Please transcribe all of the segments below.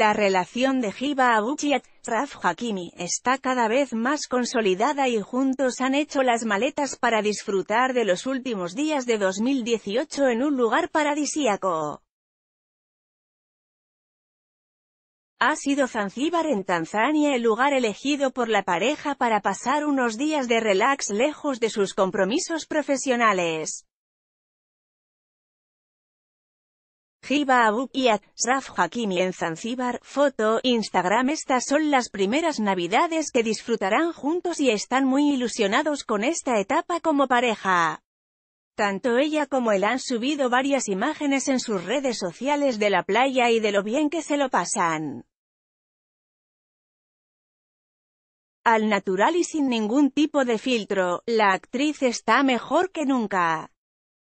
La relación de Jiba Abuchiat, Raf Hakimi está cada vez más consolidada y juntos han hecho las maletas para disfrutar de los últimos días de 2018 en un lugar paradisíaco. Ha sido Zanzíbar en Tanzania el lugar elegido por la pareja para pasar unos días de relax lejos de sus compromisos profesionales. zanzibar y Hakimi en Zanzíbar, foto, Instagram Estas son las primeras navidades que disfrutarán juntos y están muy ilusionados con esta etapa como pareja. Tanto ella como él han subido varias imágenes en sus redes sociales de la playa y de lo bien que se lo pasan. Al natural y sin ningún tipo de filtro, la actriz está mejor que nunca.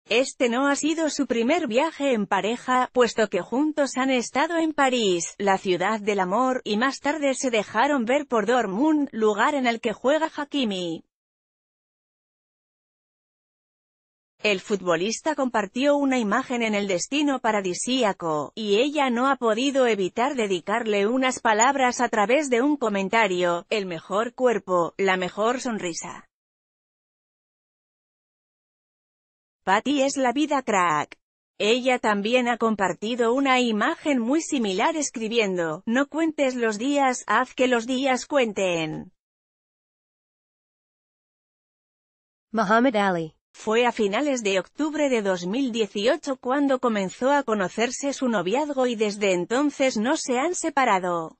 Este no ha sido su primer viaje en pareja, puesto que juntos han estado en París, la ciudad del amor, y más tarde se dejaron ver por Dortmund, lugar en el que juega Hakimi. El futbolista compartió una imagen en el destino paradisíaco, y ella no ha podido evitar dedicarle unas palabras a través de un comentario, el mejor cuerpo, la mejor sonrisa. Patty es la vida crack. Ella también ha compartido una imagen muy similar escribiendo, no cuentes los días, haz que los días cuenten. Muhammad Ali. Fue a finales de octubre de 2018 cuando comenzó a conocerse su noviazgo y desde entonces no se han separado.